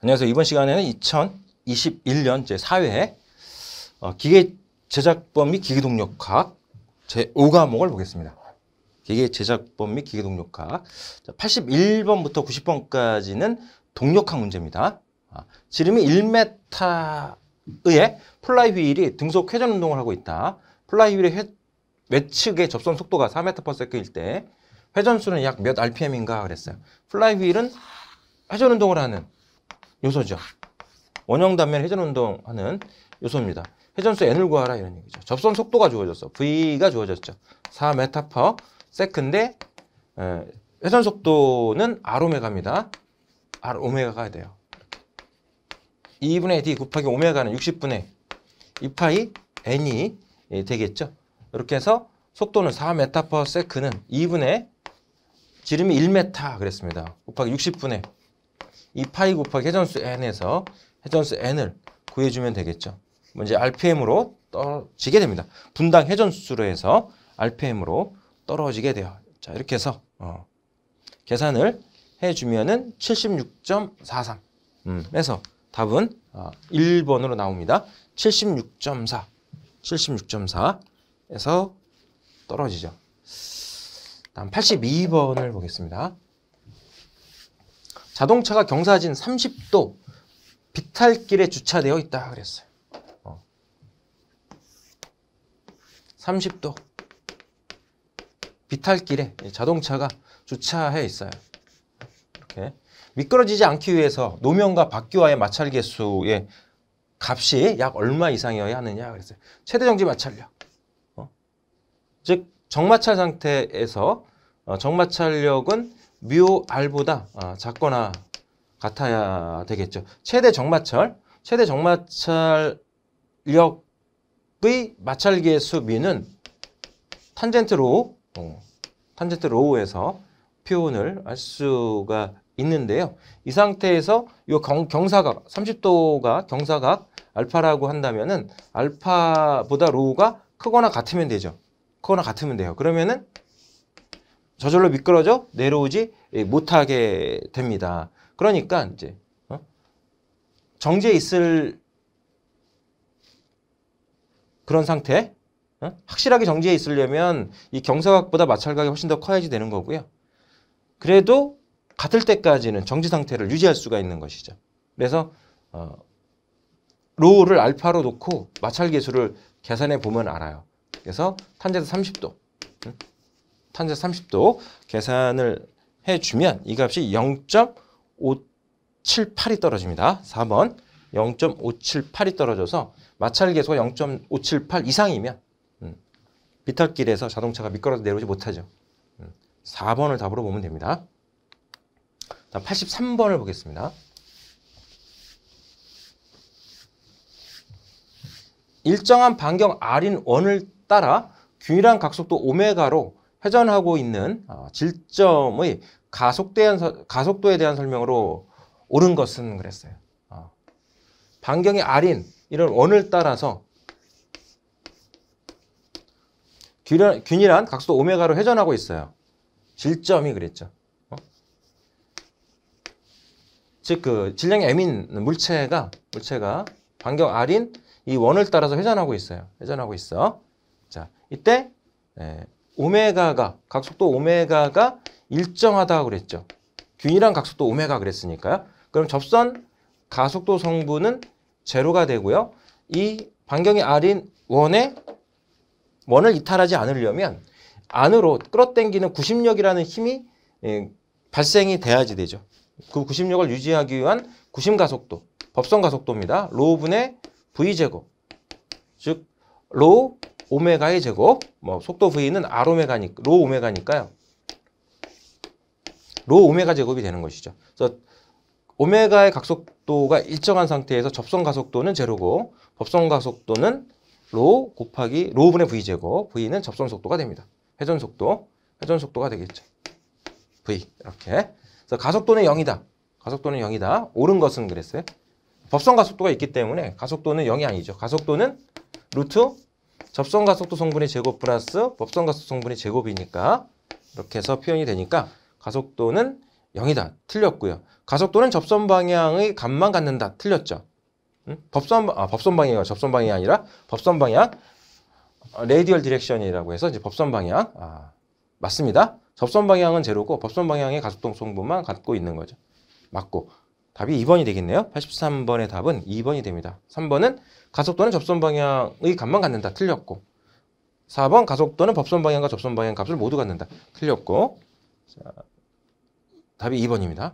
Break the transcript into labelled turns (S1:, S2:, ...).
S1: 안녕하세요. 이번 시간에는 2021년 제4회 어, 기계 제작법 및 기계동력학 제5과목을 보겠습니다. 기계 제작법 및 기계동력학 81번부터 90번까지는 동력학 문제입니다. 아, 지름이 1m의 플라이 휠이 등속 회전 운동을 하고 있다. 플라이 휠의 회, 외측의 접선 속도가 4m/s일 때 회전수는 약 몇 rpm인가 그랬어요. 플라이 휠은 회전 운동을 하는 요소죠. 원형 단면 회전 운동하는 요소입니다. 회전수 n을 구하라 이런 얘기죠. 접선 속도가 주어졌어. v가 주어졌죠. 4 메타 퍼세컨 e c 데 회전 속도는 r 오메가입니다. r 오메가가 돼요. 2분의 d 곱하기 오메가는 60분의 2파이 n이 예, 되겠죠. 이렇게 해서 속도는 4 메타 퍼세컨 e 는 2분의 지름이 1m 그랬습니다. 곱하기 60분의 이 파이 곱하기 회전수 n에서 회전수 n을 구해주면 되겠죠. 먼저 rpm으로 떨어지게 됩니다. 분당 회전수로 해서 rpm으로 떨어지게 돼요. 자 이렇게 해서 어, 계산을 해주면은 76.43 음, 해서 답은 어, 1번으로 나옵니다. 76.4 76.4에서 떨어지죠. 다음 82번을 보겠습니다. 자동차가 경사진 30도 비탈길에 주차되어 있다 그랬어요. 어. 30도 비탈길에 자동차가 주차해 있어요. 이렇게 미끄러지지 않기 위해서 노면과 바퀴와의 마찰 개수의 값이 약 얼마 이상이어야 하느냐 그랬어요. 최대 정지 마찰력. 어? 즉 정마찰 상태에서 어, 정마찰력은 뮤 R보다 아, 작거나 같아야 되겠죠. 최대 정마찰, 최대 정마찰력의 마찰기 수비는 탄젠트 로우, 어, 탄젠트 로우에서 표현을 할 수가 있는데요. 이 상태에서 이 경, 사각 30도가 경사각 알파라고 한다면은 알파보다 로우가 크거나 같으면 되죠. 크거나 같으면 돼요. 그러면은 저절로 미끄러져 내려오지 예, 못하게 됩니다. 그러니까 이제 어? 정지에 있을 그런 상태 어? 확실하게 정지에 있으려면 이 경사각보다 마찰각이 훨씬 더 커야지 되는 거고요. 그래도 같을 때까지는 정지 상태를 유지할 수가 있는 것이죠. 그래서 어, 로우를 알파로 놓고 마찰 계수를 계산해 보면 알아요. 그래서 탄제도 30도. 탄자 30도 계산을 해주면 이 값이 0.578이 떨어집니다. 4번 0.578이 떨어져서 마찰 계수가 0.578 이상이면 음, 비탈길에서 자동차가 미끄러져 내려오지 못하죠. 4번을 음, 답으로 보면 됩니다. 다음 83번을 보겠습니다. '일정한 반경 R인 원을 따라 균일한 각속도 오메가로 회전하고 있는 어, 질점의 가속대한, 가속도에 대한 설명으로 옳은 것은 그랬어요. 어, 반경의 R인 이런 원을 따라서 균일한 각도 오메가로 회전하고 있어요. 질점이 그랬죠. 어? 즉그 질량이 M인 물체가 물체가 반경 R인 이 원을 따라서 회전하고 있어요. 회전하고 있어. 자, 이때 에, 예, 오메가가 각속도 오메가가 일정하다고 그랬죠. 균일한 각속도 오메가 그랬으니까요. 그럼 접선 가속도 성분은 제로가 되고요. 이 반경이 R인 원에 원을 이탈하지 않으려면 안으로 끌어당기는 구심력이라는 힘이 예, 발생이 돼야지 되죠. 그 구심력을 유지하기 위한 구심가속도, 법성가속도입니다. 로우분의 V제곱, 즉 로우 오메가의 제곱, 뭐 속도 V는 R 오메가니까, 로 오메가니까요. 로 오메가 제곱이 되는 것이죠. 그래서 오메가의 각속도가 일정한 상태에서 접선 가속도는 제로고 법선 가속도는 로 곱하기 로분의 v 제곱, v는 접선 속도가 됩니다. 회전 속도, 회전 속도가 되겠죠. v 이렇게. 그래서 가속도는 0이다. 가속도는 0이다. 옳은 것은 그랬어요. 법선 가속도가 있기 때문에 가속도는 0이 아니죠. 가속도는 루트 접선가속도 성분이 제곱 플러스 법선가속 도 성분이 제곱이니까 이렇게 해서 표현이 되니까 가속도는 0이다. 틀렸고요. 가속도는 접선 방향의 값만 갖는다. 틀렸죠. 음? 법선 아, 법선 방향이 접선 방향이 아니라 법선 방향 어, 레이디얼 디렉션이라고 해서 이제 법선 방향 아, 맞습니다. 접선 방향은 제로고 법선 방향의 가속도 성분만 갖고 있는 거죠. 맞고 답이 2번이 되겠네요. 83번의 답은 2번이 됩니다. 3번은 가속도는 접선 방향의 값만 갖는다. 틀렸고 4번 가속도는 법선 방향과 접선 방향 값을 모두 갖는다. 틀렸고 자, 답이 2번입니다.